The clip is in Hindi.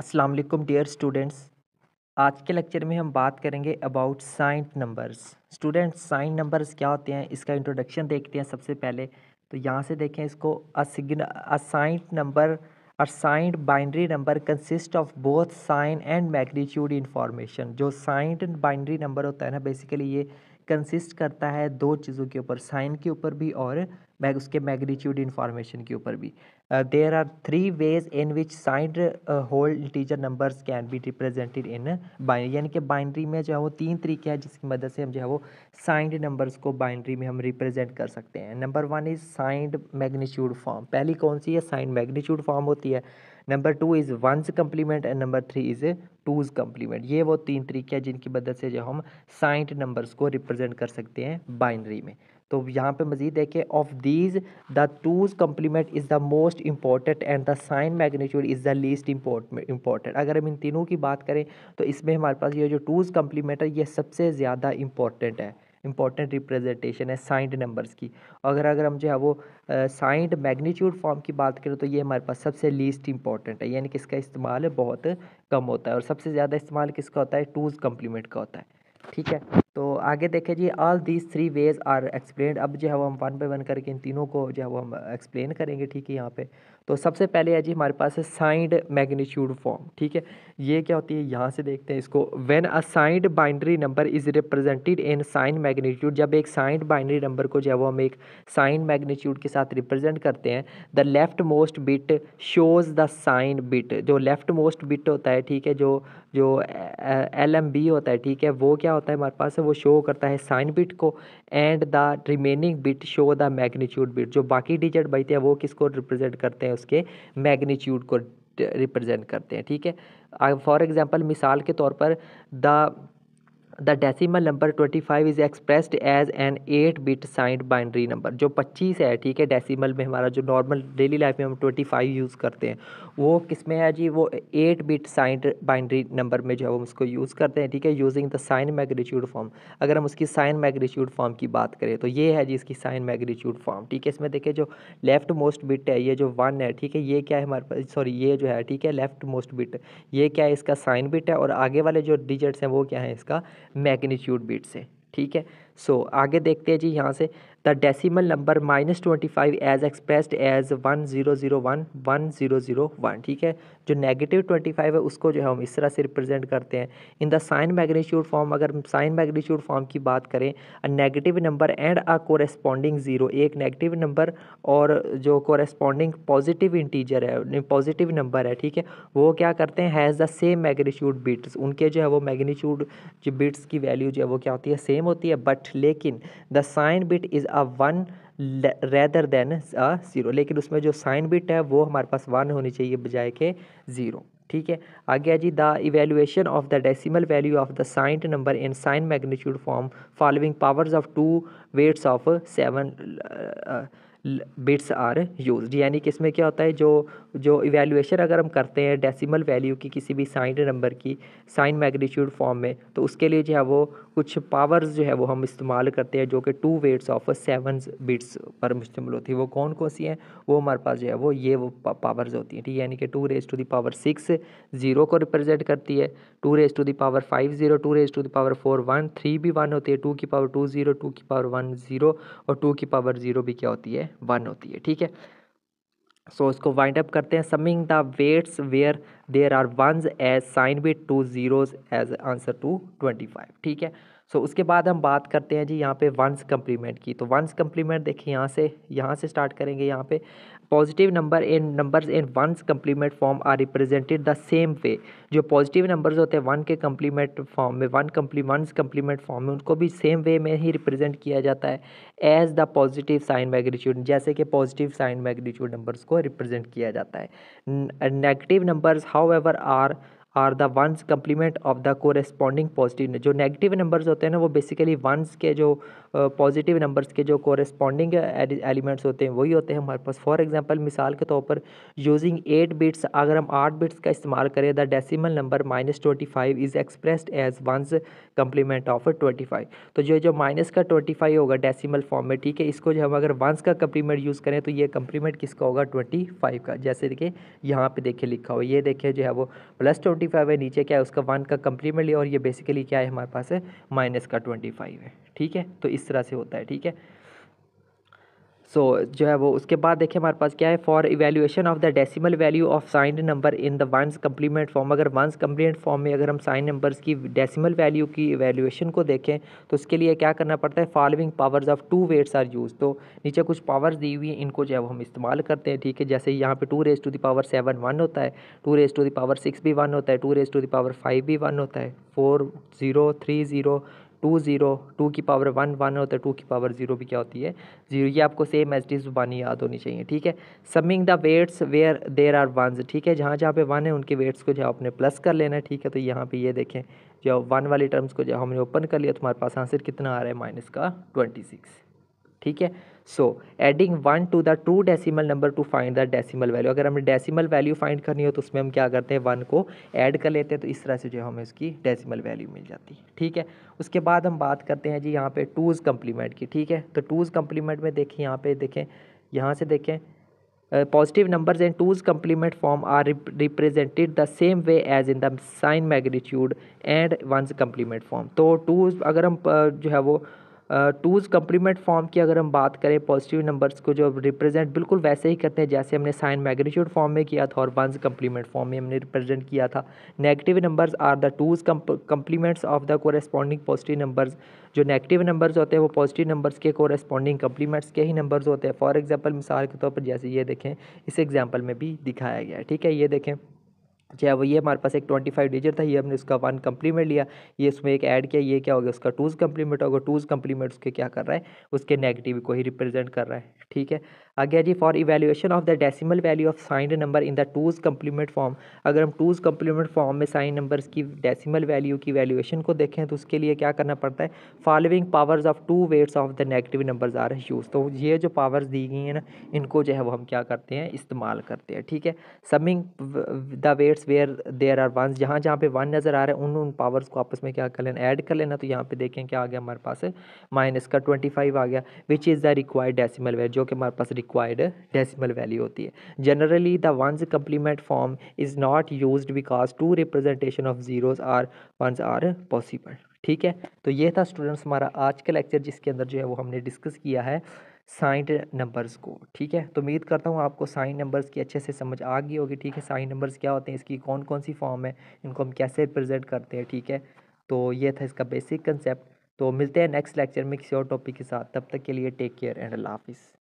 अस्सलाम वालेकुम डियर स्टूडेंट्स आज के लेक्चर में हम बात करेंगे about signed numbers students sign numbers क्या होते हैं इसका इंट्रोडक्शन देखते हैं सबसे पहले तो यहाँ से देखें इसको a signed number a signed binary number consist of both sign and magnitude information जो साइंट बाइनरी नंबर होता है ना बेसिकली ये कंसिस्ट करता है दो चीज़ों के ऊपर साइन के ऊपर भी और उसके मैग्नीट्यूड इंफॉर्मेशन के ऊपर भी Uh, there are three ways in which signed uh, whole integer numbers can be represented in binary यानी कि binary में जो है वो तीन तरीके हैं जिसकी मदद से हम जो है वो signed numbers को binary में हम represent कर सकते हैं number one is signed magnitude form पहली कौन सी है signed magnitude form होती है number two is ones complement and number three is two's complement ये वो तीन तरीके हैं जिनकी मदद से जो हम signed numbers को represent कर सकते हैं binary में तो यहाँ पे मजीद है कि of these the two's complement is the most important and the sign magnitude is the least important अगर हम इन तीनों की बात करें तो इसमें हमारे पास ये जो टूज कम्प्लीमेंट है ये सबसे ज़्यादा इम्पॉर्टेंट है इंपॉर्टेंट रिप्रेजेंटेशन है साइंड नंबर्स की अगर अगर हम जो है वो साइंड मैग्नीट्यूड फॉर्म की बात करें तो ये हमारे पास सबसे लीस्ट इंपॉर्टेंट है यानी कि इसका इस्तेमाल बहुत कम होता है और सबसे ज़्यादा इस्तेमाल किसका होता है टूज़ कम्प्लीमेंट का होता है ठीक है तो आगे देखें जी all these three ways are explain अब जो है वो हम वन बाई वन करके इन तीनों को जो है वो हम एक्सप्लेन करेंगे ठीक है यहाँ पे तो सबसे पहले है जी हमारे पास है साइंड मैग्नीट्यूड फॉर्म ठीक है ये क्या होती है यहाँ से देखते हैं इसको when a signed binary number is represented in sign magnitude जब एक साइंड बाइंड्री नंबर को जो है वो हम एक साइन मैग्नीट्यूड के साथ रिप्रेजेंट करते हैं the left most bit shows the sign bit जो लेफ्ट मोस्ट बिट होता है ठीक है जो जो एल एम बी होता है ठीक है वो क्या होता है हमारे पास वो शो करता है साइन बिट को and the remaining bit show the magnitude bit जो बाकी डिजिट बचते हैं वो किसको रिप्रेजेंट करते हैं उसके मैग्नीट्यूड को रिप्रेजेंट करते हैं ठीक है फॉर एग्ज़ाम्पल मिसाल के तौर पर the the decimal number twenty five is expressed as an eight bit signed binary number जो पच्चीस है ठीक है डेसिमल में हमारा जो नॉर्मल डेली लाइफ में हम ट्वेंटी फाइव यूज़ करते हैं वो किस में है जी वो eight bit signed binary number में जो है वो उसको यूज़ करते हैं ठीक है using the sign magnitude form अगर हम उसकी साइन मैग्नीट्यूड फॉर्म की बात करें तो ये है जी इसकी साइन मैग्नीट्यूड फॉर्म ठीक है इसमें देखिए जो लेफ्ट मोस्ट बिट है ये जो वन है ठीक है ये क्या है हमारे पास सॉरी ये जो है ठीक है लेफ्ट मोस्ट बिट ये क्या है इसका साइन बिट है और आगे वाले जो डिजिट्स हैं वो क्या है इसका मैग्नीट्यूड बीट से ठीक है सो so, आगे देखते हैं जी यहाँ से the decimal number minus twenty five as expressed as one zero zero one one zero zero one ठीक है जो नेगेटिव ट्वेंटी फाइव है उसको जो है हम इस तरह से रिप्रेजेंट करते हैं in the sign magnitude form अगर साइन मैग्नीट्यूड फॉर्म की बात करें a negative number and a corresponding zero एक नेगेटिव नंबर और जो कोरेस्पॉन्डिंग पॉजिटिव इंटीजर है पॉजिटिव नंबर है ठीक है वो क्या करते हैं has the same magnitude bits उनके जो है वो मैग्नीट्यूड जो बिट्स की वैल्यू जो है वो क्या होती है सेम होती है बट लेकिन the sign bit is a one rather than a zero लेकिन उसमें जो साइन बिट है वो हमारे पास वन होनी चाहिए बजाय के ज़ीरो ठीक है आगे जी the evaluation of the decimal value of the signed number in sign magnitude form following powers of two weights of seven bits are use यानी कि इसमें क्या होता है जो जो इवेल्यूशन अगर हम करते हैं डेसिमल वैल्यू की किसी भी साइन नंबर की साइन मैग्नीट्यूड फॉर्म में तो उसके लिए जो है वो कुछ पावर्स जो है वो हम इस्तेमाल करते हैं जो कि two weights of seven bits पर मुश्तमल होती है वो कौन कौन सी हैं वो हमारे पास जो है वो ये वो पावर्स होती हैं ठीक है यानी कि two raise to the power six zero को रिप्रेजेंट करती है two raise to the power five zero two raise to the power four one three भी वन होती है टू की पावर टू ज़ीरो टू की पावर वन ज़ीरो और टू की पावर ज़ीरो भी क्या होती है वन होती है ठीक है सो so, इसको वाइंड अप करते हैं summing the weights where there are ones as sign with two zeros as answer to twenty five ठीक है सो so, उसके बाद हम बात करते हैं जी यहाँ पे वंस कम्प्लीमेंट की तो वंस कम्प्लीमेंट देखिए यहाँ से यहाँ से स्टार्ट करेंगे यहाँ पे positive number in number in one complement form are represented the same way जो पॉजिटिव नंबर्स होते हैं वन के कम्प्लीमेंट फॉर्म में one comple ones complement form में उनको भी सेम वे में ही रिप्रेजेंट किया जाता है as the positive sign magnitude जैसे कि पॉजिटिव साइन मैग्नीट्यूड नंबर्स को रिप्रेजेंट किया जाता है negative number however are are the ones complement of the corresponding positive जो नेगेटिव नंबर्स होते हैं ना वो बेसिकली वंस के जो पॉजिटिव uh, नंबर्स के जो कोरेस्पॉन्डिंग एलिमेंट्स होते हैं वही होते हैं हमारे पास फॉर एग्जांपल मिसाल के तौर पर यूजिंग एट बिट्स अगर हम आठ बिट्स का इस्तेमाल करें the decimal number minus twenty five is expressed as ones complement of twenty five तो जो जो माइनस का ट्वेंटी फाइव होगा डेसीमल फॉर्म में ठीक है इसको जो हम अगर वंस का कम्प्लीमेंट यूज़ करें तो ये कम्प्लीमेंट किसका होगा ट्वेंटी फाइव का जैसे देखिए यहाँ पर देखिए लिखा हो ये देखिए जो है वो प्लस ट्वेंटी ट्वेंटी फाइव है नीचे क्या है उसका वन का कम्प्लीमेंट और ये बेसिकली क्या है हमारे पास है माइनस का ट्वेंटी फाइव है ठीक है तो इस तरह से होता है ठीक है सो so, जो है वो उसके बाद देखिए हमारे पास क्या है for evaluation of the decimal value of sign number in the ones complement form अगर वंस कम्प्लीमेंट फॉर्म में अगर हम साइन नंबर्स की डेसिमल वैल्यू की इवेल्यूशन को देखें तो उसके लिए क्या करना पड़ता है following powers of two weights are use तो नीचे कुछ पावर्स दी हुई हैं इनको जो है वो हम इस्तेमाल करते हैं ठीक है जैसे यहाँ पे two raise to the power seven one होता है two raise to the power six भी वन होता है two raise to the power five भी वन होता है four zero three zero two zero two की पावर वन वन होता है टू की पावर ज़ीरो भी क्या होती है ज़ीरो ये आपको सेम एच डी ज़ुबानी याद होनी चाहिए ठीक है summing the weights where there are one ठीक है जहाँ जहाँ पे वन है उनके वेट्स को जो आपने प्लस कर लेना है ठीक है तो यहाँ पे ये देखें जो वन वाले टर्म्स को जो हमने ओपन कर लिया तुम्हारे पास आंसर कितना आ रहा है माइनस का ट्वेंटी सिक्स ठीक है so adding one to the two decimal number to find the decimal value अगर हमें डेसिमल वैल्यू फाइंड करनी हो तो उसमें हम क्या करते हैं वन को ऐड कर लेते हैं तो इस तरह से जो है हमें उसकी डेसिमल वैल्यू मिल जाती है ठीक है उसके बाद हम बात करते हैं जी यहाँ पे टूज़ कम्प्लीमेंट की ठीक है तो टूज़ कम्प्लीमेंट में देखें यहाँ पे देखें यहाँ से देखें positive numbers and two's complement form are represented the same way as in the sign magnitude and ones complement form तो टूज अगर हम जो है वो टूज़ कम्प्लीमेंट फॉर्म की अगर हम बात करें पॉजिटिव नंबर्स को जो रिप्रेजेंट बिल्कुल वैसे ही करते हैं जैसे हमने साइन मैग्नीट्यूड फॉर्म में किया था और वंस कम्प्लीमेंट फॉर्म में हमने रिप्रेजेंट किया था negative numbers are the two's complements of the corresponding positive numbers जो नेगेटिव नंबर्स होते हैं वो पॉजिटिव नंबर्स के कोरेस्पॉन्डिंग कम्प्लीमेंट्स के ही नंबर्स होते हैं फॉर एग्जाम्पल मिसाल के तौर पर जैसे ये देखें इस एग्जाम्पल में भी दिखाया गया है ठीक है ये देखें चाहे वो ये हमारे पास एक ट्वेंटी फाइव डिजिट था ये हमने उसका वन कम्प्लीमेंट लिया ये इसमें एक ऐड किया ये क्या हो गया उसका टूज़ कम्प्लीमेंट होगा टूज़ कम्प्लीमेंट उसके क्या कर रहा है उसके नेगेटिव को ही रिप्रेजेंट कर रहा है ठीक है गया जी for evaluation of the decimal value of sign number in the two's complement form अगर हम टूज़ कम्प्लीमेंट फॉर्म में साइन नंबर्स की डेसिमल वैल्यू की वैल्यूएशन को देखें तो उसके लिए क्या करना पड़ता है following powers of two weights of the negative numbers are use तो ये जो पावर्स दी गई हैं ना इनको जो है वो हम क्या करते हैं इस्तेमाल करते हैं ठीक है summing the weights where there are one जहाँ जहाँ पे वन नज़र आ रहे हैं उन उन पावर्स को आपस में क्या कर लेना ऐड कर लेना तो यहाँ पे देखें क्या आ गया हमारे पास माइनस का ट्वेंटी फाइव आ गया which is the required decimal where जो कि हमारे पास रिक्वायर्ड डेसिमल वैल्यू होती है generally the ones complement form is not use because two representation of zeros are ones are possible ठीक है तो ये था स्टूडेंट्स हमारा आज का लेक्चर जिसके अंदर जो है वो हमने डिस्कस किया है साइंड नंबर्स को ठीक है तो उम्मीद करता हूँ आपको साइन नंबर्स की अच्छे से समझ आ गई होगी ठीक है साइन नंबर्स क्या होते हैं इसकी कौन कौन सी फॉर्म है इनको हम कैसे रिप्रेजेंट करते हैं ठीक है तो ये था इसका बेसिक कंसेप्ट तो मिलते हैं नेक्स्ट लेक्चर में किसी और टॉपिक के साथ तब तक के लिए टेक केयर एंड अल्लाह हाफिज़